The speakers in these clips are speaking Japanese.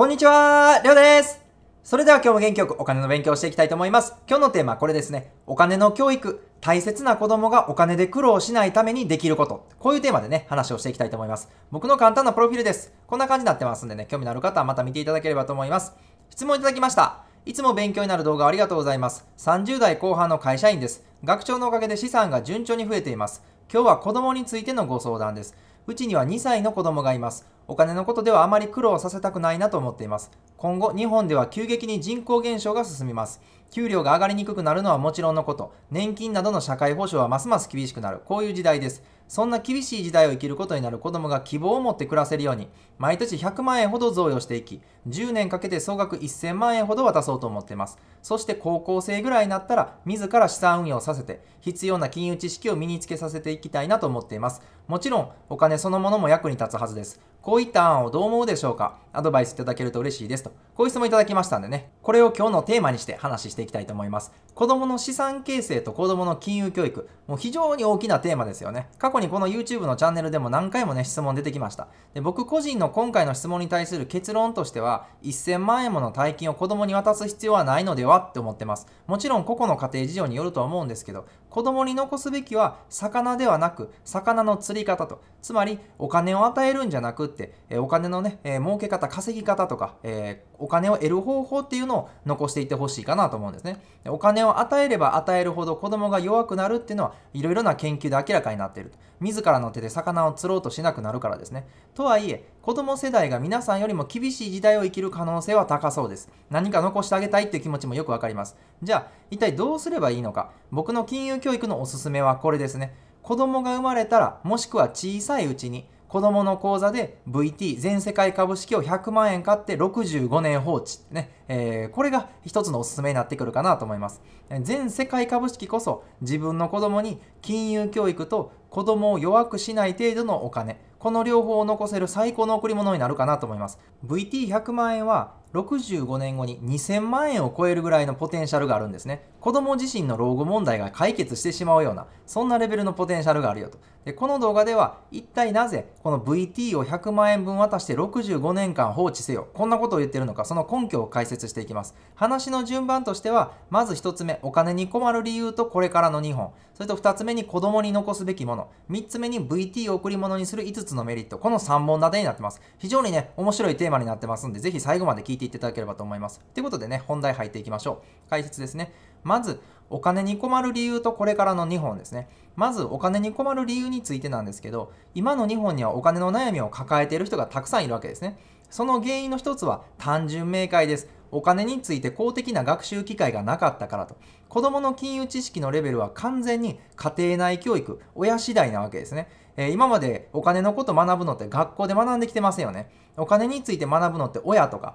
こんにちは、りょうです。それでは今日も元気よくお金の勉強をしていきたいと思います。今日のテーマはこれですね。お金の教育。大切な子供がお金で苦労しないためにできること。こういうテーマでね、話をしていきたいと思います。僕の簡単なプロフィールです。こんな感じになってますんでね、興味のある方はまた見ていただければと思います。質問いただきました。いつも勉強になる動画ありがとうございます。30代後半の会社員です。学長のおかげで資産が順調に増えています。今日は子供についてのご相談です。うちには2歳の子供がいます。お金のことではあまり苦労させたくないなと思っています。今後、日本では急激に人口減少が進みます。給料が上がりにくくなるのはもちろんのこと、年金などの社会保障はますます厳しくなる、こういう時代です。そんな厳しい時代を生きることになる子供が希望を持って暮らせるように、毎年100万円ほど贈与していき、10年かけて総額1000万円ほど渡そうと思っています。そして高校生ぐらいになったら、自ら資産運用させて、必要な金融知識を身につけさせていきたいなと思っています。もちろん、お金そのものも役に立つはずです。こういった案をどう思うでしょうかアドバイスいただけると嬉しいですと。こういう質問いただきましたんでね、これを今日のテーマにして話していきたいと思います。子供の資産形成と子供の金融教育、もう非常に大きなテーマですよね。過去にこの YouTube のチャンネルでも何回もね、質問出てきました。で僕個人の今回の質問に対する結論としては、1000万円もの大金を子供に渡す必要はないのではって思ってます。もちろん個々の家庭事情によるとは思うんですけど、子供に残すべきは魚ではなく魚の釣り方とつまりお金を与えるんじゃなくってお金のね、え儲け方稼ぎ方とか、えお金を得る方法っていうのを残していってほしいかなと思うんですねお金を与えれば与えるほど子供が弱くなるっていうのはいろいろな研究で明らかになっている自らの手で魚を釣ろうとしなくなるからですね。とはいえ、子供世代が皆さんよりも厳しい時代を生きる可能性は高そうです。何か残してあげたいっていう気持ちもよくわかります。じゃあ、一体どうすればいいのか。僕の金融教育のおすすめはこれですね。子供が生まれたら、もしくは小さいうちに、子供の口座で VT 全世界株式を100万円買って65年放置ね、えー、これが一つのおすすめになってくるかなと思います全世界株式こそ自分の子供に金融教育と子供を弱くしない程度のお金この両方を残せる最高の贈り物になるかなと思います VT100 万円は65年後に2000万円を超えるぐらいのポテンシャルがあるんですね。子供自身の老後問題が解決してしまうような、そんなレベルのポテンシャルがあるよと。で、この動画では、一体なぜ、この VT を100万円分渡して65年間放置せよ。こんなことを言ってるのか、その根拠を解説していきます。話の順番としては、まず1つ目、お金に困る理由とこれからの2本。それと2つ目に子供に残すべきもの。3つ目に VT を贈り物にする5つのメリット。この3本立てになってます。非常にね、面白いテーマになってますんで、ぜひ最後まで聞いてていっていただければと思います。ということでね、本題入っていきましょう。解説ですね。まず、お金に困る理由とこれからの2本ですね。まず、お金に困る理由についてなんですけど、今の日本にはお金の悩みを抱えている人がたくさんいるわけですね。その原因の一つは単純明快です。お金について公的な学習機会がなかったからと。子供の金融知識のレベルは完全に家庭内教育、親次第なわけですね。えー、今までお金のこと学ぶのって学校で学んできてませんよね。お金について学ぶのって親とか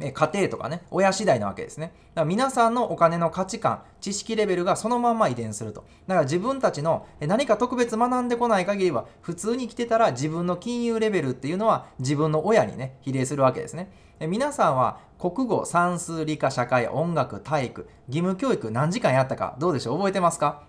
え家庭とかね、親次第なわけですね。だから皆さんのお金の価値観、知識レベルがそのまま遺伝すると。だから自分たちの何か特別学んでこない限りは、普通に来てたら自分の金融レベルっていうのは自分の親にね、比例するわけですね。皆さんは国語、算数、理科、社会、音楽、体育、義務教育何時間やったか、どうでしょう覚えてますか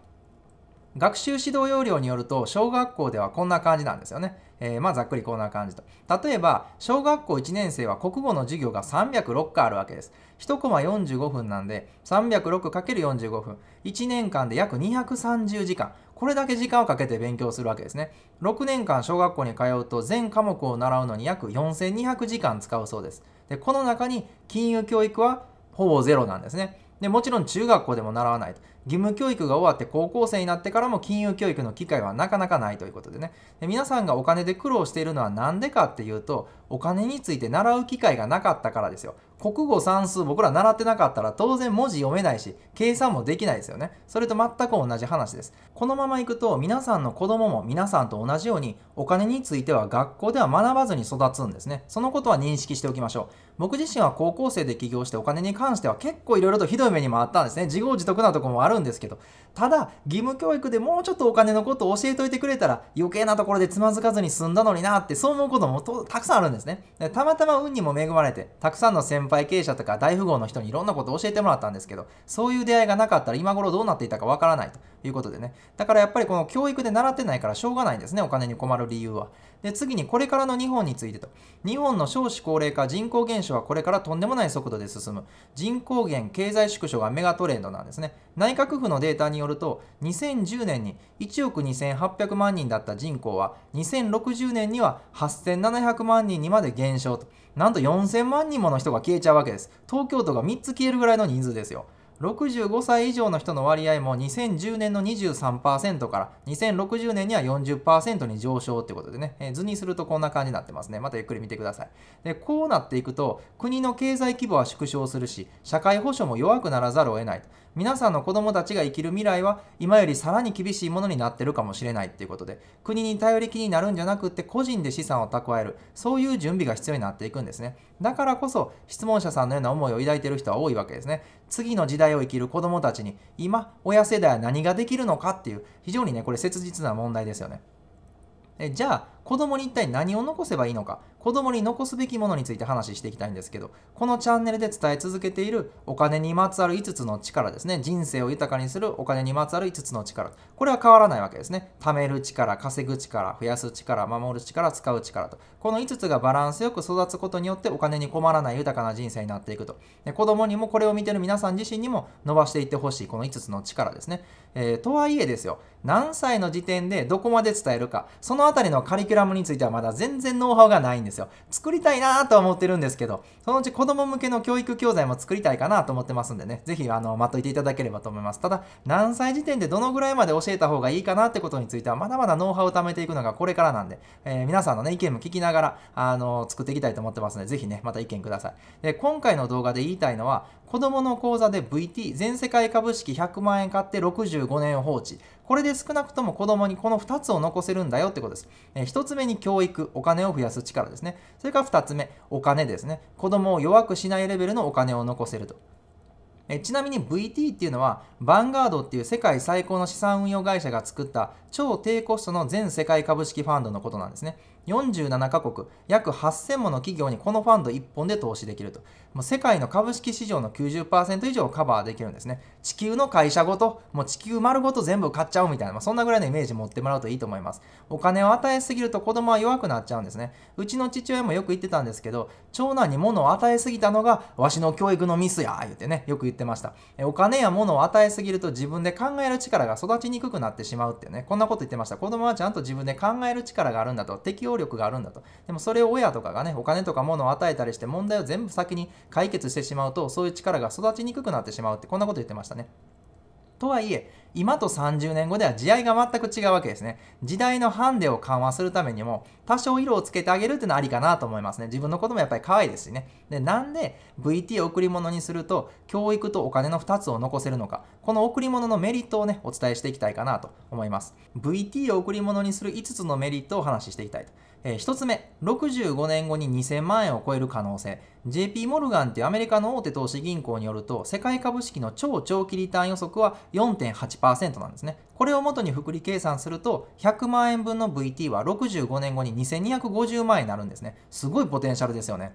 学習指導要領によると、小学校ではこんな感じなんですよね。えー、まあざっくりこんな感じと。例えば、小学校1年生は国語の授業が306回あるわけです。1コマ45分なんで、306×45 分。1年間で約230時間。これだけ時間をかけて勉強するわけですね。6年間小学校に通うと全科目を習うのに約4200時間使うそうです。で、この中に金融教育はほぼゼロなんですね。でもちろん中学校でも習わないと。義務教育が終わって高校生になってからも金融教育の機会はなかなかないということでねで皆さんがお金で苦労しているのは何でかっていうとお金について習う機会がなかったからですよ国語算数僕ら習ってなかったら当然文字読めないし計算もできないですよねそれと全く同じ話ですこのままいくと皆さんの子供も皆さんと同じようにお金については学校では学ばずに育つんですねそのことは認識しておきましょう僕自身は高校生で起業してお金に関しては結構いろいろとひどい目にもあったんですね自業自得なとこもあるるんですけど、ただ、義務教育でもうちょっとお金のことを教えといてくれたら、余計なところでつまずかずに済んだのになって、そう思うこともたくさんあるんですね。でたまたま運にも恵まれて、たくさんの先輩経営者とか大富豪の人にいろんなことを教えてもらったんですけど、そういう出会いがなかったら今頃どうなっていたかわからないということでね。だからやっぱりこの教育で習ってないからしょうがないんですね、お金に困る理由は。で、次にこれからの日本についてと。日本の少子高齢化、人口減少はこれからとんでもない速度で進む。人口減、経済縮小がメガトレンドなんですね。内閣幕府のデータによると2010年に1億2800万人だった人口は2060年には8700万人にまで減少となんと4000万人もの人が消えちゃうわけです東京都が3つ消えるぐらいの人数ですよ65歳以上の人の割合も2010年の23%から2060年には40%に上昇ということでね、え図にするとこんな感じになってますね。またゆっくり見てください。で、こうなっていくと、国の経済規模は縮小するし、社会保障も弱くならざるを得ないと。皆さんの子供たちが生きる未来は今よりさらに厳しいものになってるかもしれないっていうことで国に頼り気になるんじゃなくって個人で資産を蓄えるそういう準備が必要になっていくんですねだからこそ質問者さんのような思いを抱いてる人は多いわけですね次の時代を生きる子供たちに今親世代は何ができるのかっていう非常にねこれ切実な問題ですよねえじゃあ子供に一体何を残せばいいのか、子供に残すべきものについて話していきたいんですけど、このチャンネルで伝え続けているお金にまつわる5つの力ですね、人生を豊かにするお金にまつわる5つの力、これは変わらないわけですね。貯める力、稼ぐ力、増やす力、守る力、使う力と。この5つがバランスよく育つことによってお金に困らない豊かな人生になっていくと。で子供にもこれを見てる皆さん自身にも伸ばしていってほしい、この5つの力ですね。えー、とはいえですよ、何歳の時点でどこまで伝えるか、そのあたりのカリキュラムについてはまだ全然ノウハウがないんですよ。作りたいなとは思ってるんですけど、そのうち子供向けの教育教材も作りたいかなと思ってますんでね、ぜひあの、待っといていただければと思います。ただ、何歳時点でどのぐらいまで教えた方がいいかなってことについては、まだまだノウハウを貯めていくのがこれからなんで、えー、皆さんのね、意見も聞きながら、あの、作っていきたいと思ってますので、ぜひね、また意見ください。で、今回の動画で言いたいのは、子供の講座で VT、全世界株式100万円買って65年放置。これで少なくとも子供にこの2つを残せるんだよってことです。え1つ目に教育、お金を増やす力ですね。それから2つ目、お金ですね。子供を弱くしないレベルのお金を残せると。えちなみに VT っていうのは、ヴァンガードっていう世界最高の資産運用会社が作った超低コストの全世界株式ファンドのことなんですね。47カ国約8000もの企業にこのファンド1本で投資できるともう世界の株式市場の90%以上をカバーできるんですね地球の会社ごともう地球丸ごと全部買っちゃうみたいな、まあ、そんなぐらいのイメージ持ってもらうといいと思いますお金を与えすぎると子供は弱くなっちゃうんですねうちの父親もよく言ってたんですけど長男に物を与えすぎたのがわしの教育のミスや言ってねよく言ってましたお金や物を与えすぎると自分で考える力が育ちにくくなってしまうってねこんなこと言ってました子供はちゃんと自分で考える力があるんだと適応能力があるんだと。でもそれを親とかがね、お金とか物を与えたりして問題を全部先に解決してしまうと、そういう力が育ちにくくなってしまうって、こんなこと言ってましたね。とはいえ、今と30年後では時代が全く違うわけですね。時代のハンデを緩和するためにも、多少色をつけてあげるっていうのはありかなと思いますね。自分のこともやっぱり可愛いですしね。で、なんで VT を贈り物にすると、教育とお金の2つを残せるのか、この贈り物のメリットをね、お伝えしていきたいかなと思います。VT を贈り物にする5つのメリットをお話ししていきたいと。えー、1つ目、65年後に2000万円を超える可能性。JP モルガンというアメリカの大手投資銀行によると、世界株式の超長期リターン予測は4.8%なんですね。これを元に複利計算すると、100万円分の VT は65年後に2250万円になるんですね。すごいポテンシャルですよね。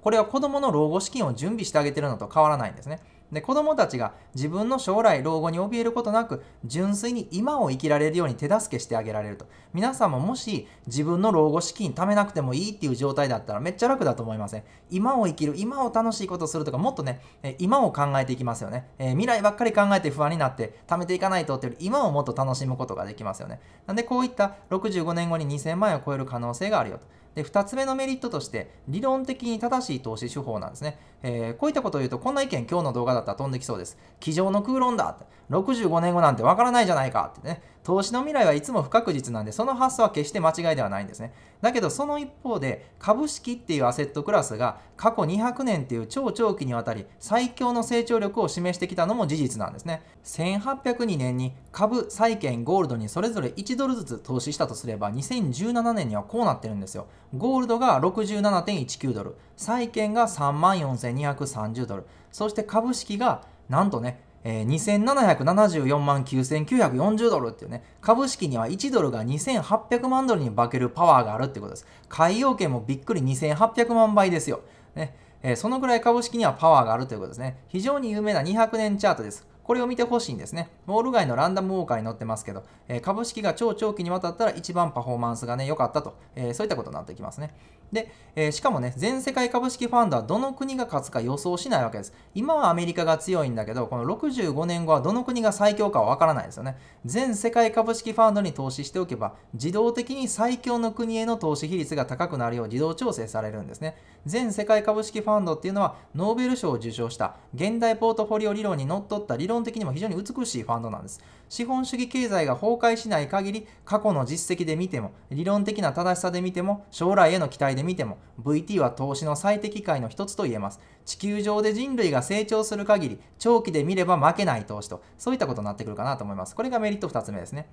これは子供の老後資金を準備してあげてるのと変わらないんですね。で子供たちが自分の将来老後に怯えることなく純粋に今を生きられるように手助けしてあげられると皆さんももし自分の老後資金貯めなくてもいいっていう状態だったらめっちゃ楽だと思いません、今を生きる今を楽しいことするとかもっとね今を考えていきますよね、えー、未来ばっかり考えて不安になって貯めていかないとっていう今をもっと楽しむことができますよねなんでこういった65年後に2000万円を超える可能性があるよとで、2つ目のメリットとして、理論的に正しい投資手法なんですね。えー、こういったことを言うと、こんな意見、今日の動画だったら飛んできそうです。机上の空論だって。65年後なんてわからないじゃないかってね。投資の未来はいつも不確実なんで、その発想は決して間違いではないんですね。だけど、その一方で、株式っていうアセットクラスが過去200年っていう超長期にわたり最強の成長力を示してきたのも事実なんですね。1802年に株、債券、ゴールドにそれぞれ1ドルずつ投資したとすれば、2017年にはこうなってるんですよ。ゴールドが67.19ドル、債券が34,230ドル、そして株式がなんとね、えー、2774万9940ドルっていうね、株式には1ドルが2800万ドルに化けるパワーがあるってことです。海洋券もびっくり2800万倍ですよ。ねえー、そのぐらい株式にはパワーがあるということですね。非常に有名な200年チャートです。これを見てほしいんですね。ウォール街のランダムウォーカーに載ってますけど、え株式が超長期にわたったら一番パフォーマンスがね、良かったと、えそういったことになってきますね。で、えー、しかもね、全世界株式ファンドはどの国が勝つか予想しないわけです。今はアメリカが強いんだけど、この65年後はどの国が最強かはわからないですよね。全世界株式ファンドに投資しておけば、自動的に最強の国への投資比率が高くなるよう自動調整されるんですね。全世界株式ファンドっていうのは、ノーベル賞を受賞した現代ポートフォリオ理論にのっとった理論的にも非常に美しいファンドなんです。資本主義経済が崩壊しない限り、過去の実績で見ても、理論的な正しさで見ても、将来への期待でで見ても VT は投資の最適解の一つと言えます。地球上で人類が成長する限り長期で見れば負けない投資とそういったことになってくるかなと思います。これがメリット2つ目ですね。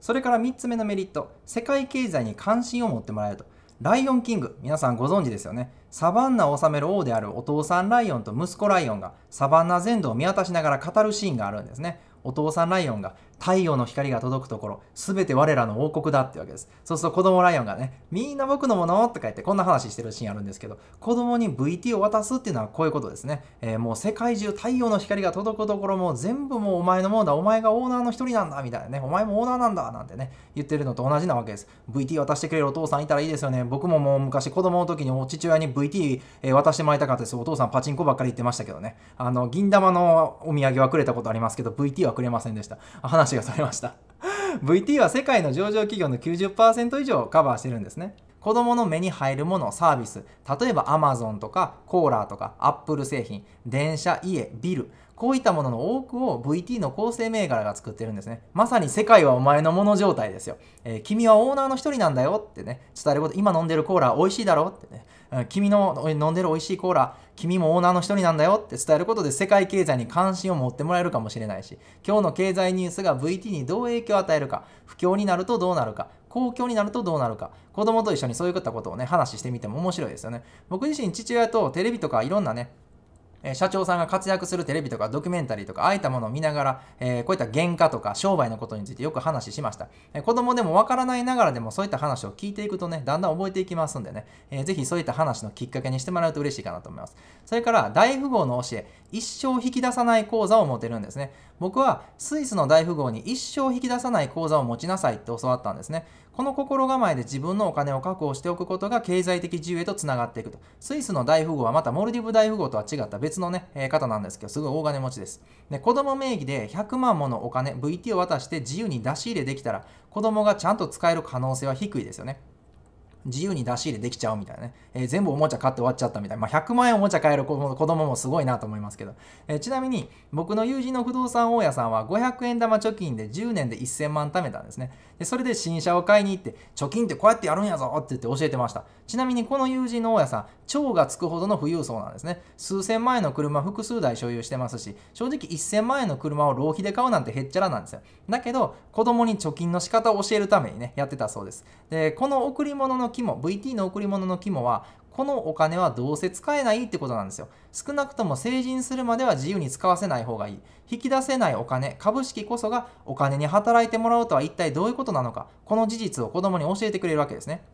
それから3つ目のメリット、世界経済に関心を持ってもらえると。ライオンキング、皆さんご存知ですよね。サバンナを治める王であるお父さんライオンと息子ライオンがサバンナ全土を見渡しながら語るシーンがあるんですね。お父さんライオンが太陽の光が届くところ、すべて我らの王国だってわけです。そうすると子供ライオンがね、みんな僕のものとか言ってこんな話してるシーンあるんですけど、子供に VT を渡すっていうのはこういうことですね。えー、もう世界中太陽の光が届くところも全部もうお前のものだ、お前がオーナーの一人なんだみたいなね、お前もオーナーなんだなんてね、言ってるのと同じなわけです。VT 渡してくれるお父さんいたらいいですよね。僕ももう昔子供の時にお父親に VT 渡してもらいたかったです。お父さんパチンコばっかり言ってましたけどね。あの、銀玉のお土産はくれたことありますけど、VT はくれませんでした。話がされました VT は世界の上場企業の90%以上をカバーしてるんですね子供の目に入るもの、サービス、例えば Amazon とかコーラとか Apple 製品、電車、家、ビル、こういったものの多くを VT の構成銘柄が作ってるんですね。まさに世界はお前のもの状態ですよ。えー、君はオーナーの一人なんだよってね、伝えること、今飲んでるコーラ美味しいだろってね、君の飲んでる美味しいコーラ、君もオーナーの一人なんだよって伝えることで世界経済に関心を持ってもらえるかもしれないし、今日の経済ニュースが VT にどう影響を与えるか、不況になるとどうなるか、公共になるとどうなるか子供と一緒にそういったことをね話してみても面白いですよね僕自身父親とテレビとかいろんなね社長さんが活躍するテレビとかドキュメンタリーとかああいったものを見ながら、えー、こういった原価とか商売のことについてよく話しました、えー、子供でもわからないながらでもそういった話を聞いていくとねだんだん覚えていきますんでね、えー、ぜひそういった話のきっかけにしてもらうと嬉しいかなと思いますそれから大富豪の教え一生引き出さない講座を持てるんですね僕はスイスの大富豪に一生引き出さない講座を持ちなさいって教わったんですねこの心構えで自分のお金を確保しておくことが経済的自由へとつながっていくと。スイスの大富豪はまたモルディブ大富豪とは違った別のね、えー、方なんですけど、すごい大金持ちです。で、子供名義で100万ものお金、VT を渡して自由に出し入れできたら、子供がちゃんと使える可能性は低いですよね。自由に出し入れできちゃうみたいなね、えー、全部おもちゃ買って終わっちゃったみたいな、まあ、100万円おもちゃ買える子供もすごいなと思いますけど、えー、ちなみに僕の友人の不動産大家さんは500円玉貯金で10年で1000万貯めたんですねでそれで新車を買いに行って貯金ってこうやってやるんやぞって言って教えてましたちなみにこの友人の大家さん超がつくほどの富裕層なんですね数千万円の車複数台所有してますし正直1000万円の車を浪費で買うなんてへっちゃらなんですよだけど子供に貯金の仕方を教えるためにねやってたそうですでこの贈り物の肝 VT の贈り物の肝はこのお金はどうせ使えないってことなんですよ。少なくとも成人するまでは自由に使わせない方がいい。引き出せないお金、株式こそがお金に働いてもらうとは一体どういうことなのか、この事実を子供に教えてくれるわけですね。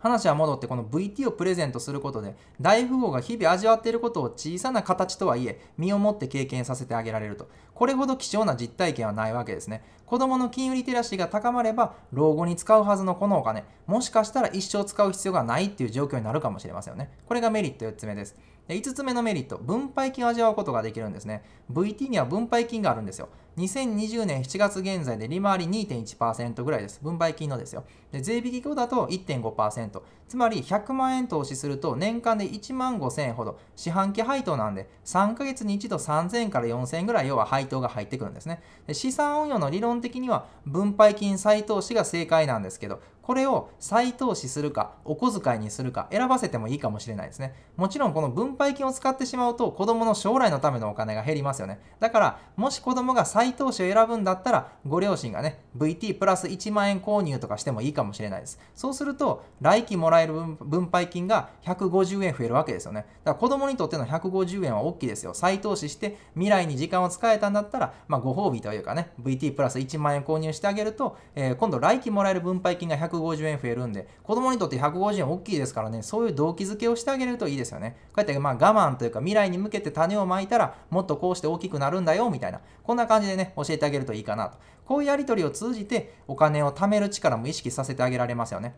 話は戻ってこの VT をプレゼントすることで大富豪が日々味わっていることを小さな形とはいえ身をもって経験させてあげられるとこれほど貴重な実体験はないわけですね子供の金融リテラシーが高まれば老後に使うはずのこのお金もしかしたら一生使う必要がないっていう状況になるかもしれませんよねこれがメリット4つ目ですで5つ目のメリット分配金を味わうことができるんですね VT には分配金があるんですよ2020年7月現在で利回り2.1%ぐらいです。分配金のですよ。で税引き後だと1.5%。つまり100万円投資すると年間で1万5000円ほど。四半期配当なんで3ヶ月に1度3000円から4000円ぐらい要は配当が入ってくるんですね。で資産運用の理論的には分配金再投資が正解なんですけど、これを再投資するか、お小遣いにするか、選ばせてもいいかもしれないですね。もちろんこの分配金を使ってしまうと子供の将来のためのお金が減りますよね。だから、もし子供が再再当資を選ぶんだったら、ご両親がね、VT プラス1万円購入とかしてもいいかもしれないです。そうすると、来期もらえる分配金が150円増えるわけですよね。だから子供にとっての150円は大きいですよ。再投資して未来に時間を使えたんだったら、まあ、ご褒美というかね、VT プラス1万円購入してあげると、えー、今度来期もらえる分配金が150円増えるんで、子供にとって150円大きいですからね、そういう動機づけをしてあげるといいですよね。こうやってまあ我慢というか未来に向けて種をまいたら、もっとこうして大きくなるんだよ、みたいな。こんな感じでね、教えてあげるといいかなと。こういうやり取りを通じて、お金を貯める力も意識させてあげられますよね。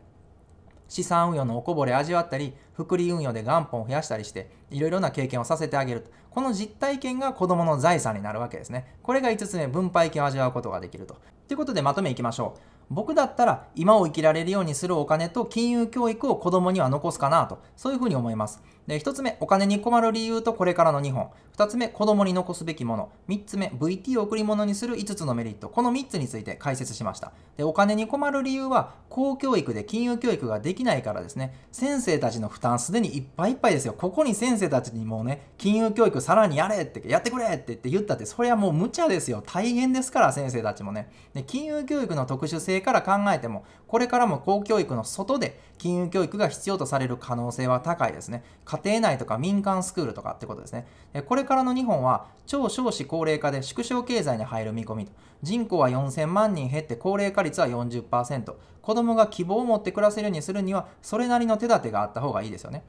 資産運用のおこぼれ味わったり、複利運用で元本を増やしたりして、いろいろな経験をさせてあげると。この実体験が子供の財産になるわけですね。これが5つ目、分配金を味わうことができると。ということでまとめいきましょう。僕だったら今を生きられるようにするお金と金融教育を子供には残すかなと、そういうふうに思います。で、1つ目、お金に困る理由とこれからの日本。2つ目、子供に残すべきもの。3つ目、VT を贈り物にする5つのメリット。この3つについて解説しました。で、お金に困る理由は、公教育で金融教育ができないからですね、先生たちの負担すでにいっぱいいっぱいですよ。ここに先生たちにもうね、金融教育さらにやれって、やってくれってって言ったって、それはもう無茶ですよ。大変ですから、先生たちもね。で、金融教育の特殊性から考えても、これからも公教育の外で金融教育が必要とされる可能性は高いですね。家家庭内とか民間スクールとかってことですね。これからの日本は超少子高齢化で縮小経済に入る見込みと。人口は4000万人減って高齢化率は40%。子供が希望を持って暮らせるようにするには、それなりの手立てがあった方がいいですよね。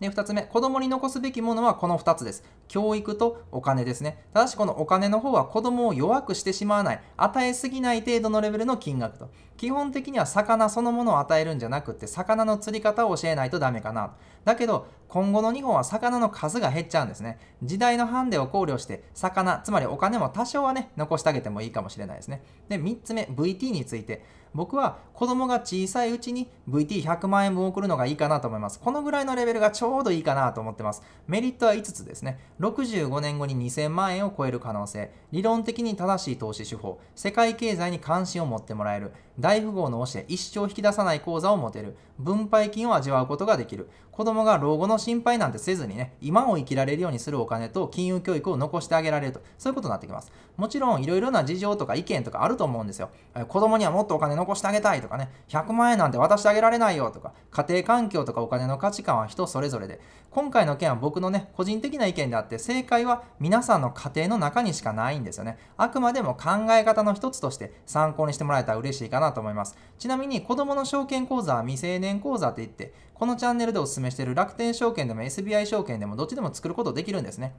で、2つ目、子供に残すべきものはこの2つです。教育とお金ですね。ただし、このお金の方は子供を弱くしてしまわない、与えすぎない程度のレベルの金額と。基本的には魚そのものを与えるんじゃなくって、魚の釣り方を教えないとダメかな。だけど、今後の日本は魚の数が減っちゃうんですね。時代のハンデを考慮して、魚、つまりお金も多少はね、残してあげてもいいかもしれないですね。で、3つ目、VT について。僕は子供が小さいうちに VT100 万円分送るのがいいかなと思います。このぐらいのレベルがちょうどいいかなと思ってます。メリットは5つですね。65年後に2000万円を超える可能性。理論的に正しい投資手法。世界経済に関心を持ってもらえる。大富豪の教え、一生引き出さない講座を持てる。分配金を味わうことができる子供が老後の心配なんてせずにね今を生きられるようにするお金と金融教育を残してあげられるとそういうことになってきますもちろんいろいろな事情とか意見とかあると思うんですよ子供にはもっとお金残してあげたいとかね100万円なんて渡してあげられないよとか家庭環境とかお金の価値観は人それぞれで今回の件は僕のね、個人的な意見であって、正解は皆さんの家庭の中にしかないんですよね。あくまでも考え方の一つとして参考にしてもらえたら嬉しいかなと思います。ちなみに、子供の証券口座は未成年口座って言って、このチャンネルでお勧めしている楽天証券でも SBI 証券でもどっちでも作ることできるんですね。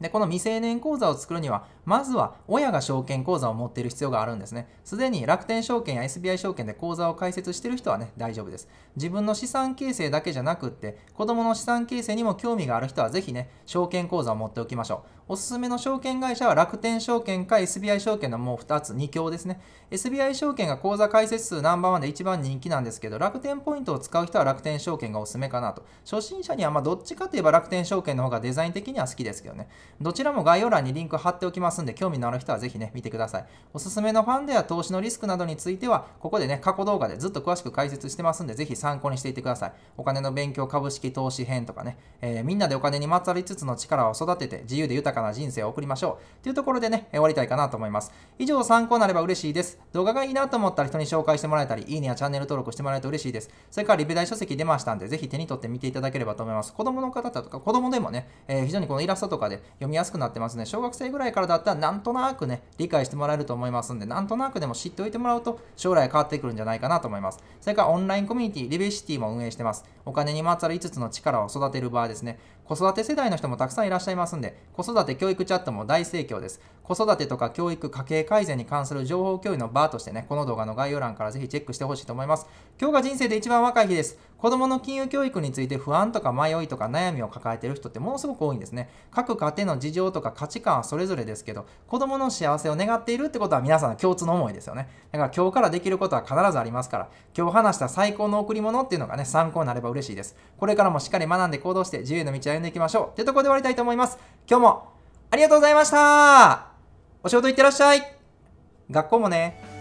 で、この未成年口座を作るには、まずは親が証券口座を持っている必要があるんですね。すでに楽天証券や SBI 証券で口座を開設している人はね、大丈夫です。自分の資産形成だけじゃなくって、子供の資産形成にも興味がある人はぜひね、証券口座を持っておきましょう。おすすめの証券会社は楽天証券か SBI 証券のもう2つ、2強ですね。SBI 証券が口座開設数ナンバーワンで一番人気なんですけど、楽天ポイントを使う人は楽天証券がおすすめかなと。初心者にはまどっちかといえば楽天証券の方がデザイン的には好きですけどね。どちらも概要欄にリンク貼っておきます。ますんで、興味のある人はぜひね、見てください。おすすめのファンドや投資のリスクなどについては、ここでね、過去動画でずっと詳しく解説してますんで、ぜひ参考にしていてください。お金の勉強、株式投資編とかね、えー、みんなでお金にまつわりつつの力を育てて、自由で豊かな人生を送りましょう。というところでね、終わりたいかなと思います。以上、参考になれば嬉しいです。動画がいいなと思ったら人に紹介してもらえたり、いいねやチャンネル登録してもらえると嬉しいです。それから、リベ大書籍出ましたんで、ぜひ手に取って見ていただければと思います。子供の方とか、子供でもね、えー、非常にこのイラストとかで読みやすくなってますね。小学生ぐらいからだ方はなんとなくね、理解してもらえると思いますんで、なんとなくでも知っておいてもらうと、将来変わってくるんじゃないかなと思います。それからオンラインコミュニティ、リベシティも運営してます。お金にまつわる5つの力を育てる場ですね。子育て世代の人もたくさんいらっしゃいますんで、子育て教育チャットも大盛況です。子育てとか教育、家計改善に関する情報共有の場としてね、この動画の概要欄からぜひチェックしてほしいと思います。今日が人生で一番若い日です。子供の金融教育について不安とか迷いとか悩みを抱えている人ってものすごく多いんですね。各家庭の事情とか価値観はそれぞれですけど、子供の幸せを願っているってことは皆さんの共通の思いですよね。だから今日からできることは必ずありますから、今日話した最高の贈り物っていうのがね、参考になれば嬉しいです。これからもしっかり学んで行動して自由の道へ歩んでいきましょう。というところで終わりたいと思います。今日もありがとうございましたお仕事行ってらっしゃい学校もね。